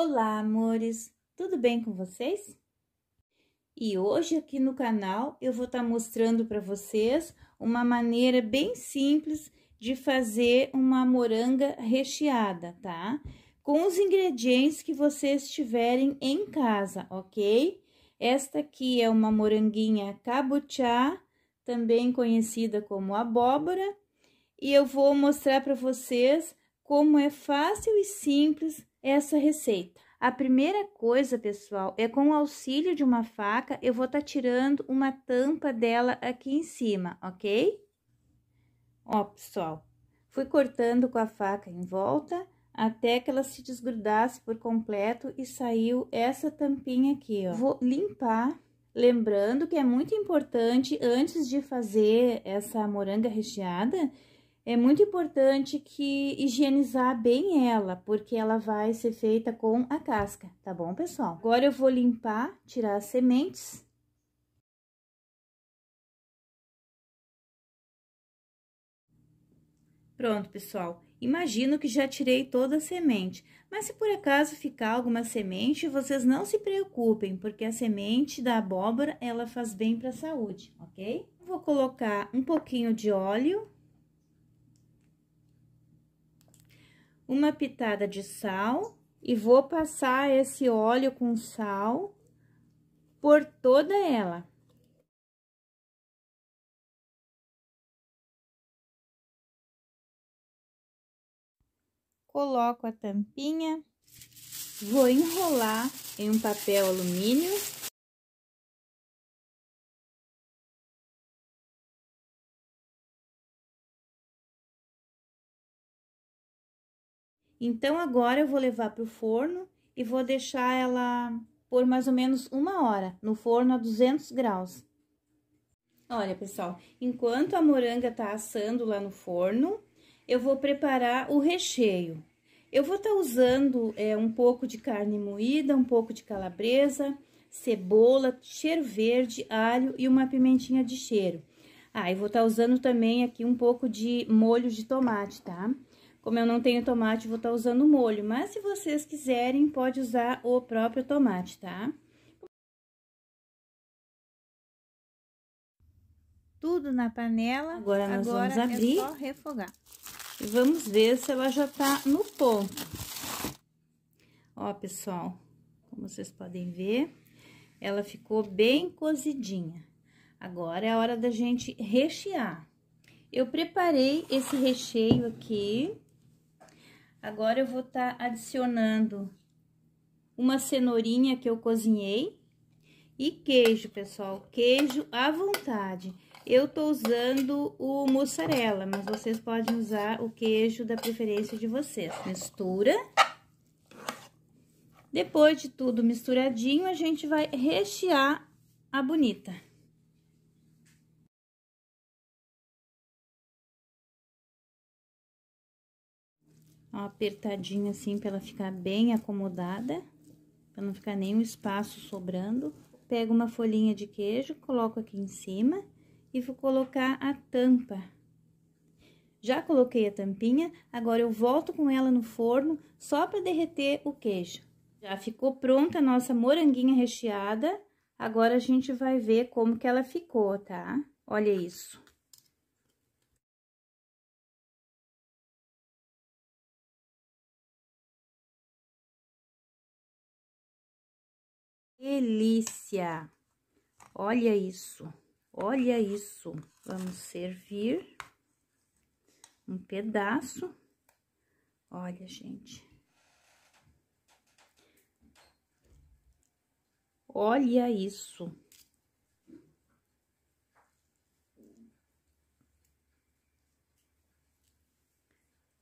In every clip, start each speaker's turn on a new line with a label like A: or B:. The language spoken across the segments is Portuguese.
A: Olá, amores! Tudo bem com vocês? E hoje aqui no canal eu vou estar tá mostrando para vocês uma maneira bem simples de fazer uma moranga recheada, tá? Com os ingredientes que vocês tiverem em casa, ok? Esta aqui é uma moranguinha cabotiá, também conhecida como abóbora, e eu vou mostrar para vocês como é fácil e simples essa receita. A primeira coisa, pessoal, é com o auxílio de uma faca, eu vou estar tá tirando uma tampa dela aqui em cima, ok? Ó, pessoal, fui cortando com a faca em volta até que ela se desgrudasse por completo e saiu essa tampinha aqui, ó. Vou limpar, lembrando que é muito importante, antes de fazer essa moranga recheada, é muito importante que higienizar bem ela, porque ela vai ser feita com a casca, tá bom, pessoal? Agora eu vou limpar, tirar as sementes. Pronto, pessoal. Imagino que já tirei toda a semente, mas se por acaso ficar alguma semente, vocês não se preocupem, porque a semente da abóbora, ela faz bem para a saúde, ok? Vou colocar um pouquinho de óleo uma pitada de sal e vou passar esse óleo com sal por toda
B: ela. Coloco a tampinha, vou enrolar em um papel alumínio
A: Então, agora eu vou levar para o forno e vou deixar ela por mais ou menos uma hora no forno a 200 graus. Olha, pessoal, enquanto a moranga tá assando lá no forno, eu vou preparar o recheio. Eu vou estar tá usando é, um pouco de carne moída, um pouco de calabresa, cebola, cheiro verde, alho e uma pimentinha de cheiro. Ah, e vou estar tá usando também aqui um pouco de molho de tomate, tá? Tá? Como eu não tenho tomate, vou estar tá usando molho, mas se vocês quiserem, pode usar o próprio tomate, tá? Tudo na panela. Agora, agora nós vamos é abrir. É só refogar. E vamos ver se ela já tá no ponto. Ó, pessoal, como vocês podem ver, ela ficou bem cozidinha. Agora é a hora da gente rechear. Eu preparei esse recheio aqui Agora eu vou estar tá adicionando uma cenourinha que eu cozinhei e queijo, pessoal, queijo à vontade. Eu tô usando o mussarela, mas vocês podem usar o queijo da preferência de vocês. Mistura. Depois de tudo misturadinho, a gente vai rechear a bonita. uma apertadinha assim para ela ficar bem acomodada, para não ficar nenhum espaço sobrando. Pego uma folhinha de queijo, coloco aqui em cima e vou colocar a tampa. Já coloquei a tampinha, agora eu volto com ela no forno só para derreter o queijo. Já ficou pronta a nossa moranguinha recheada, agora a gente vai ver como que ela ficou, tá? Olha isso.
B: delícia!
A: Olha isso, olha isso. Vamos servir um pedaço. Olha, gente. Olha isso.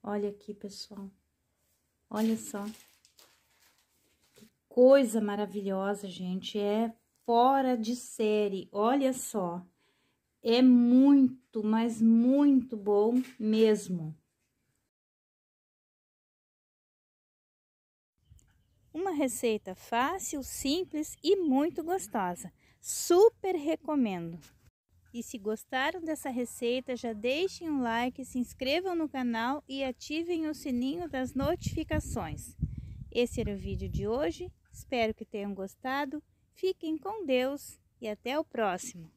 A: Olha aqui, pessoal. Olha só coisa maravilhosa, gente, é fora de série. Olha só, é muito, mas muito bom
B: mesmo.
A: Uma receita fácil, simples e muito gostosa. Super recomendo! E se gostaram dessa receita, já deixem um like, se inscrevam no canal e ativem o sininho das notificações. Esse era o vídeo de hoje. Espero que tenham gostado. Fiquem com Deus e até o próximo!